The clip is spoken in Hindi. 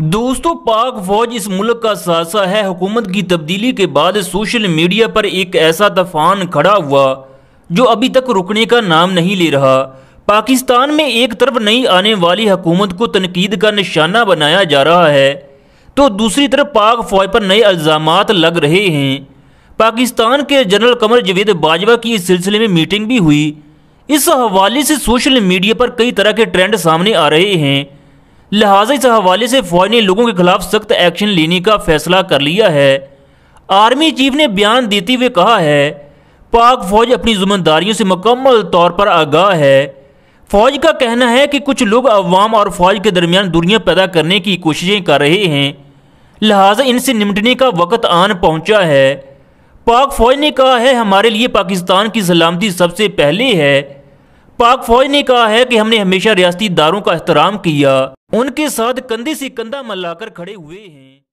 दोस्तों पाक फौज इस मुल्क का सासा है हुकूमत की तब्दीली के बाद सोशल मीडिया पर एक ऐसा तफान खड़ा हुआ जो अभी तक रुकने का नाम नहीं ले रहा पाकिस्तान में एक तरफ नई आने वाली हुकूमत को तनकीद का निशाना बनाया जा रहा है तो दूसरी तरफ पाक फौज पर नए इल्ज़ाम लग रहे हैं पाकिस्तान के जनरल कमर जवेद बाजवा की इस सिलसिले में मीटिंग भी हुई इस हवाले से सोशल मीडिया पर कई तरह के ट्रेंड सामने आ रहे हैं लिहाजा इस हवाले से फौज ने लोगों के खिलाफ सख्त एक्शन लेने का फैसला कर लिया है आर्मी चीफ ने बयान देते हुए कहा है पाक फौज अपनी जिम्मेदारियों से मुकम्मल तौर पर आगाह है फौज का कहना है कि कुछ लोग अवाम और फौज के दरमियान दूरियां पैदा करने की कोशिशें कर रहे हैं लिहाजा इनसे निपटने का वक्त आन पहुंचा है पाक फौज ने कहा है हमारे लिए पाकिस्तान की सलामती सबसे पहले है पाक फौज ने कहा है कि हमने हमेशा रियासती दारों का एहतराम किया उनके साथ कंधे से कंधा मिलाकर खड़े हुए हैं